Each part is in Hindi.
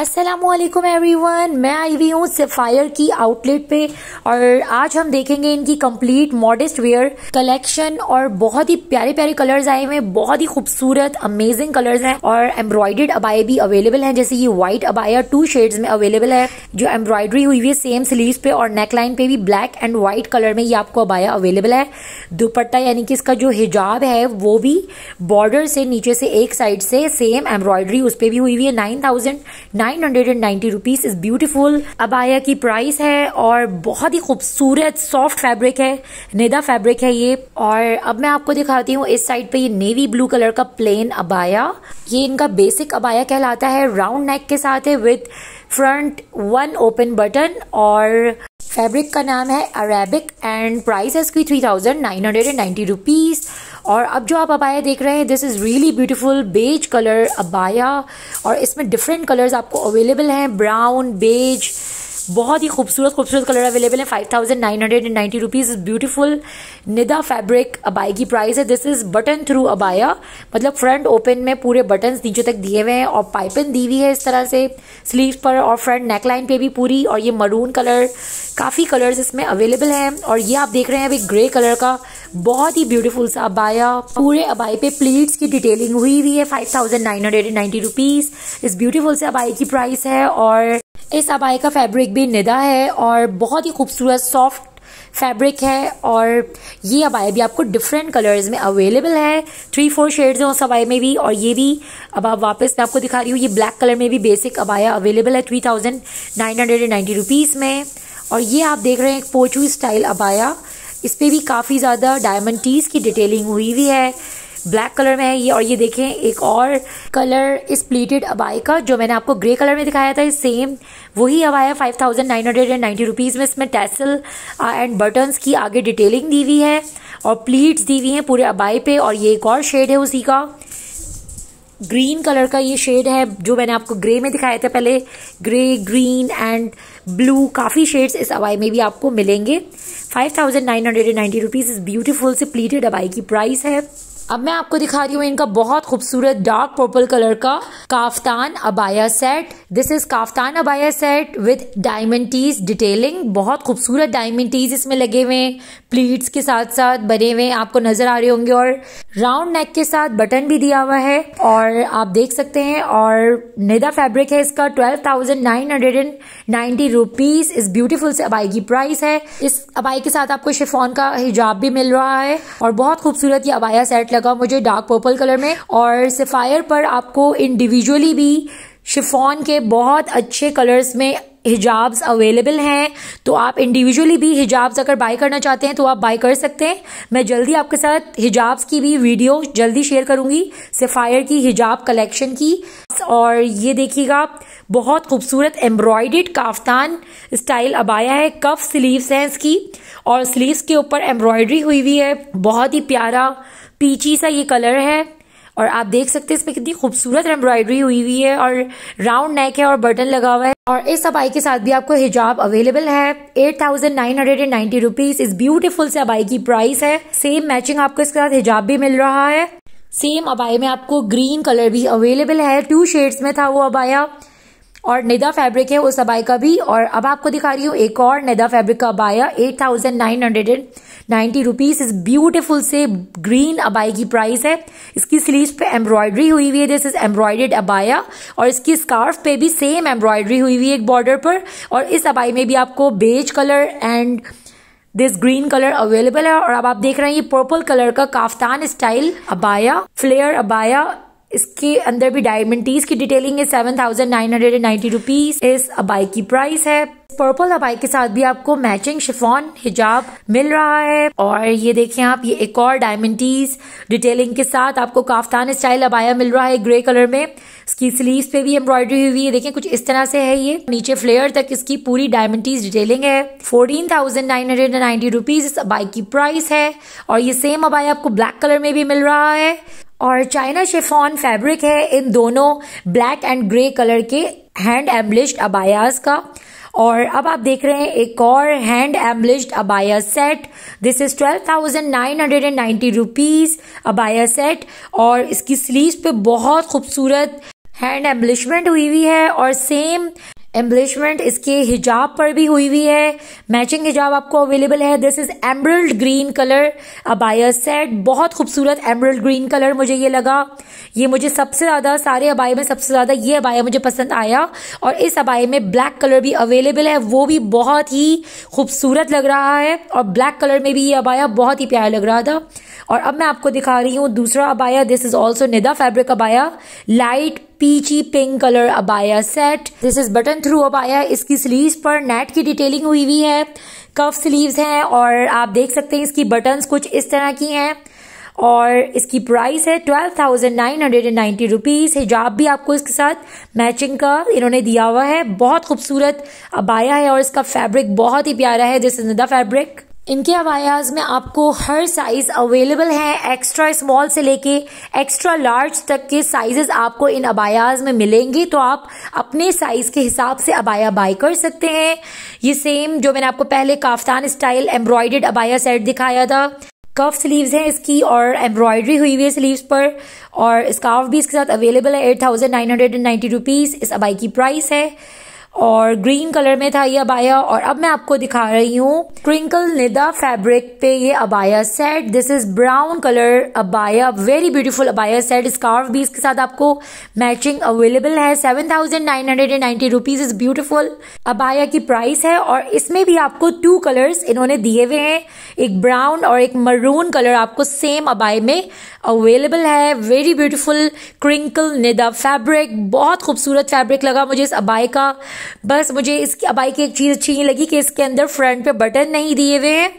असलम वन मैं आई हुई हूँ सिफायर की आउटलेट पे और आज हम देखेंगे इनकी कम्प्लीट मॉडेस्ट वेयर कलेक्शन और बहुत ही प्यारे प्यारे कलर्स आए हुए हैं बहुत ही खूबसूरत अमेजिंग कलर्स हैं और एम्ब्रॉयडेड अबाए भी अवेलेबल हैं जैसे ये व्हाइट अबाया टू शेड्स में अवेलेबल है जो एम्ब्रॉयडरी हुई हुई है सेम स्लीव पे और नेकलाइन पे भी ब्लैक एंड व्हाइट कलर में ये आपको अबाया अवेलेबल है दुपट्टा यानी कि इसका जो हिजाब है वो भी बॉर्डर से नीचे से एक साइड से सेम एम्ब्रॉयडरी उस पर भी हुई हुई है nine thousand nine hundred and ninety rupees is beautiful अबाया की प्राइस है और बहुत ही खूबसूरत सॉफ्ट फैब्रिक है निदा फैब्रिक है ये और अब मैं आपको दिखाती हूँ इस साइड पे ये नेवी ब्लू कलर का प्लेन अबाया ये इनका बेसिक अबाया कहलाता है राउंड नेक के साथ है with front one open button और फैब्रिक का नाम है अरेबिक एंड प्राइस है इसकी three thousand nine hundred and ninety rupees और अब जो आप अबाया देख रहे हैं this is really beautiful beige colour अबाया और इसमें डिफरेंट कलर्स आपको अवेलेबल हैं ब्राउन बेज बहुत ही खूबसूरत खूबसूरत कलर अवेलेबल है five thousand nine hundred and ninety rupees beautiful निदा फैब्रिक अबाई की प्राइस है दिस इज़ बटन थ्रू अबाया मतलब फ्रंट ओपन में पूरे बटन्स नीचे तक दिए हुए हैं और पाइपिंग दी हुई है इस तरह से स्लीव पर और फ्रंट नेक लाइन पर भी पूरी और ये मरून कलर काफ़ी कलर्स इसमें अवेलेबल हैं और ये आप देख रहे हैं अभी ग्रे कलर का बहुत ही ब्यूटीफुल सा अबाया पूरे अबाई पे प्लेट्स की डिटेलिंग हुई हुई है five thousand nine hundred and ninety rupees इस ब्यूटीफुल से अबाई की प्राइस है और इस अबाई का फैब्रिक भी निदा है और बहुत ही खूबसूरत सॉफ्ट फैब्रिक है और ये अबाया भी आपको डिफरेंट कलर्स में अवेलेबल है थ्री फोर शेड्स हैं उस अबाई में भी और ये भी अब आप वापस मैं आपको दिखा रही हूँ ये ब्लैक कलर में भी बेसिक अबाया अवेलेबल है three thousand nine hundred and ninety rupees में और ये आप देख रहे हैं एक पोचू स्टाइल अबाया इस पर भी काफ़ी ज़्यादा डायमंड टीज़ की डिटेलिंग हुई हुई है ब्लैक कलर में है ये और ये देखें एक और कलर इस प्लीटेड अबाई का जो मैंने आपको ग्रे कलर में दिखाया था सेम वही अबाया है five thousand nine hundred and ninety rupees में इसमें टैसल एंड बटन्स की आगे डिटेलिंग दी हुई है और प्लीट्स दी हुई हैं पूरे अबाई पे और ये एक और शेड है उसी का ग्रीन कलर का ये शेड है जो मैंने आपको ग्रे में दिखाया था पहले ग्रे ग्रीन एंड ब्लू काफ़ी शेड्स इस अवाई में भी आपको मिलेंगे five thousand nine hundred and ninety rupees इस ब्यूटीफुल से प्लीटेड अबाई की प्राइस है अब मैं आपको दिखा रही हूँ इनका बहुत खूबसूरत डार्क पर्पल कलर का काफ्तान अबाया सेट दिस इज काफ्तान अबाया set with diamantes detailing बहुत खूबसूरत डायमंड टीज इसमें लगे हुए हैं प्लीट्स के साथ साथ बने हुए आपको नजर आ रहे होंगे और राउंड नेक के साथ बटन भी दिया हुआ है और आप देख सकते हैं और निदा फैब्रिक है इसका twelve thousand nine hundred and ninety rupees इस ब्यूटीफुल से अबाई की प्राइस है इस अबाई के साथ आपको शिफॉन का हिजाब भी मिल रहा है और बहुत खूबसूरत ये अबाया सेट लगा मुझे डार्क पर्पल कलर में और सफ़ायर पर आपको इंडिविजुअली भी शिफॉन के बहुत अच्छे कलर्स में हिजाब्स अवेलेबल हैं तो आप इंडिविजुअली भी हिजाब्स अगर बाय करना चाहते हैं तो आप बाय कर सकते हैं मैं जल्दी आपके साथ हिजाब्स की भी वीडियो जल्दी शेयर करूंगी सफ़ायर की हिजाब कलेक्शन की और ये देखिएगा बहुत खूबसूरत एम्ब्रॉयडेड काफ्तान स्टाइल अबाया है कफ स्लीव्स हैं इसकी और स्लीव्स के ऊपर एम्ब्रॉयडरी हुई हुई है बहुत ही प्यारा पीची सा ये कलर है और आप देख सकते हैं इसमें कितनी खूबसूरत एम्ब्रॉयडरी हुई हुई है और राउंड नेक है और बटन लगा हुआ है और इस अबाई के साथ भी आपको हिजाब अवेलेबल है eight thousand nine hundred and ninety rupees इस ब्यूटीफुल से अबाई की प्राइस है सेम मैचिंग आपको इसके साथ हिजाब भी मिल रहा है सेम अबाई में आपको ग्रीन कलर भी अवेलेबल है टू शेड्स में था वो अबाया और निदा फैब्रिक है उस अबाई का भी और अब आपको दिखा रही हूँ एक और निदा फैब्रिक का अबाया eight thousand nine hundred and ninety rupees इस ब्यूटीफुल से ग्रीन अबाई की प्राइस है इसकी स्लीव पे एम्ब्रॉयडरी हुई हुई है दिस इज एम्ब्रॉयडेड अबाया और इसकी स्कार्फ पे भी सेम एम्ब्रॉयडरी हुई हुई है एक बॉर्डर पर और इस अबाई में भी आपको beige colour and this green colour available है और अब आप देख रहे हैं ये पर्पल कलर का काफ्तान स्टाइल अबाया फ्लेयर अबाया इसके अंदर भी डायमंडीज की डिटेलिंग है seven thousand nine hundred and ninety rupees इस अबाई की प्राइस है पर्पल अबाई के साथ भी आपको मैचिंग शिफॉन हिजाब मिल रहा है और ये देखें आप ये एक और डायमंडीज डिटेलिंग के साथ आपको काफ्तान स्टाइल अबाया मिल रहा है ग्रे कलर में इसकी स्लीव पे भी एम्ब्रॉयडरी हुई है देखें कुछ इस तरह से है ये नीचे फ्लेयर तक इसकी पूरी डायमंडीज डिटेलिंग है fourteen thousand nine hundred and ninety rupees इस अबाई की प्राइस है और ये सेम अबाई आपको ब्लैक कलर में भी मिल रहा है और चाइना शिफॉन फैब्रिक है इन दोनों ब्लैक एंड ग्रे कलर के हैंड एम्बलिश्ड अबायास का और अब आप देख रहे हैं एक और हैंड एम्बलिश्ड अबाया set this is twelve thousand nine hundred and ninety rupees अबाया सेट और इसकी स्लीव पे बहुत खूबसूरत हैंड एम्बलिशमेंट हुई हुई है और सेम एम्बलिशमेंट इसके हिजाब पर भी हुई हुई है मैचिंग हिजाब आपको अवेलेबल है this is emerald green colour अबाया सेट बहुत खूबसूरत एमरल्ड ग्रीन कलर मुझे ये लगा ये मुझे सबसे ज़्यादा सारे अबाए में सबसे ज़्यादा ये अबाया मुझे पसंद आया और इस अबाए में ब्लैक कलर भी अवेलेबल है वो भी बहुत ही खूबसूरत लग रहा है और ब्लैक कलर में भी ये अबाया बहुत ही प्यारा लग रहा था और अब मैं आपको दिखा रही हूँ दूसरा अबाया दिस इज ऑल्सो निदा फैब्रिक अबाया लाइट पीची पिंक कलर अबाया set this is button through अबाया इसकी स्लीव पर नेट की डिटेलिंग हुई हुई है कफ स्लीव्स हैं और आप देख सकते हैं इसकी बटन कुछ इस तरह की हैं और इसकी प्राइस है twelve thousand nine hundred and ninety rupees हिजाब भी आपको इसके साथ मैचिंग का इन्होंने दिया हुआ है बहुत खूबसूरत अबाया है और इसका फैब्रिक बहुत ही प्यारा है दिस इज द फैब्रिक इनके अबायाज में आपको हर साइज़ अवेलेबल है एक्स्ट्रा स्मॉल से लेके एक्स्ट्रा लार्ज तक के साइजेस आपको इन अबायाज में मिलेंगे तो आप अपने साइज़ के हिसाब से अबाया बाय कर सकते हैं ये सेम जो मैंने आपको पहले काफ्तान स्टाइल एम्ब्रॉयडेड अबाया सेट दिखाया था कफ स्लीव्स हैं इसकी और एम्ब्रॉयडरी हुई हुई है स्लीव्स पर और स्कार्फ भी इसके साथ अवेलेबल है eight thousand nine hundred and ninety rupees इस अबाई की प्राइस है और ग्रीन कलर में था ये अबाया और अब मैं आपको दिखा रही हूँ क्रिंकल निदा फैब्रिक पे ये अबाया set this is brown colour अबाया वेरी ब्यूटीफुल अबाया सेट स्कार्फ भी इसके साथ आपको मैचिंग अवेलेबल है seven thousand nine hundred and ninety rupees is beautiful अबाया की प्राइस है और इसमें भी आपको टू कलर्स इन्होंने दिए हुए हैं एक ब्राउन और एक मरून कलर आपको सेम अबाय में अवेलेबल है वेरी ब्यूटीफुल क्रिंकल निदा फैब्रिक बहुत खूबसूरत फैब्रिक लगा मुझे इस अबाय का बस मुझे इसकी बाइक की एक चीज़ अच्छी नहीं लगी कि इसके अंदर फ्रंट पे बटन नहीं दिए हुए हैं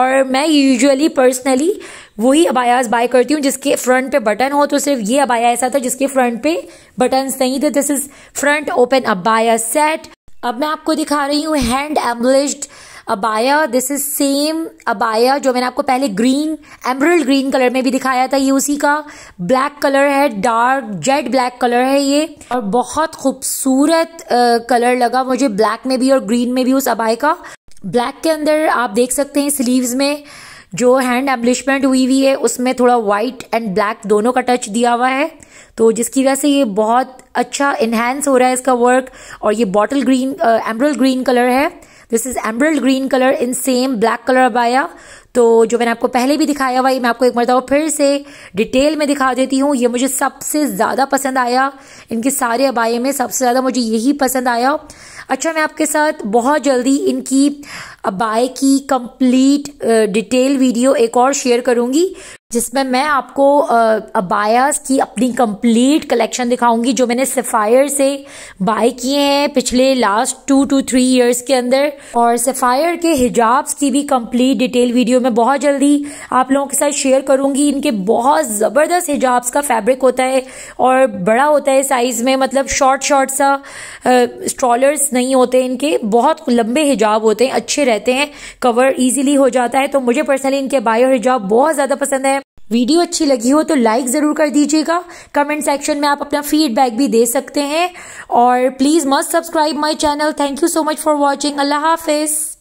और मैं यूजुअली पर्सनली वही अबायास बाय करती हूँ जिसके फ्रंट पे बटन हो तो सिर्फ ये अबाया ऐसा था जिसके फ्रंट पे बटन नहीं थे दिस इज़ फ्रंट ओपन अबाया सेट अब मैं आपको दिखा रही हूँ हैंड एम्बलिश्ड अबाया दिस इज सेम अबाया जो मैंने आपको पहले ग्रीन एमरल ग्रीन कलर में भी दिखाया था ये उसी का ब्लैक कलर है डार्क जेड ब्लैक कलर है ये और बहुत खूबसूरत कलर लगा मुझे ब्लैक में भी और ग्रीन में भी उस अबाय का ब्लैक के अंदर आप देख सकते हैं स्लीव्स में जो हैंड एम्बलिशमेंट हुई हुई है उसमें थोड़ा वाइट एंड ब्लैक दोनों का टच दिया हुआ है तो जिसकी वजह से ये बहुत अच्छा इन्हेंस हो रहा है इसका वर्क और ये बॉटल ग्रीन एम्ब्रल ग्रीन कलर है this is emerald green colour in same black colour अबाया तो जो मैंने आपको पहले भी दिखाया हुआ मैं आपको एक हूँ फिर से डिटेल में दिखा देती हूँ ये मुझे सबसे ज़्यादा पसंद आया इनके सारे अबाए में सबसे ज़्यादा मुझे यही पसंद आया अच्छा मैं आपके साथ बहुत जल्दी इनकी अबाए की कंप्लीट डिटेल वीडियो एक और शेयर करूँगी जिसमें मैं आपको अबायास की अपनी कंप्लीट कलेक्शन दिखाऊंगी जो मैंने सफ़ायर से बाय किए हैं पिछले last two two three years के अंदर और सफ़ायर के हिजाब्स की भी कंप्लीट डिटेल वीडियो में बहुत जल्दी आप लोगों के साथ शेयर करूंगी इनके बहुत ज़बरदस्त हिजाब्स का फैब्रिक होता है और बड़ा होता है साइज़ में मतलब शॉर्ट शॉर्ट सा स्ट्रॉलर्स नहीं होते इनके बहुत लंबे हिजाब होते हैं अच्छे रहते हैं कवर ईजिली हो जाता है तो मुझे पर्सनली इनके और हिजाब बहुत ज़्यादा पसंद है वीडियो अच्छी लगी हो तो लाइक ज़रूर कर दीजिएगा कमेंट सेक्शन में आप अपना फीडबैक भी दे सकते हैं और please must subscribe my channel thank you so much for watching अल्लाह हाफिज़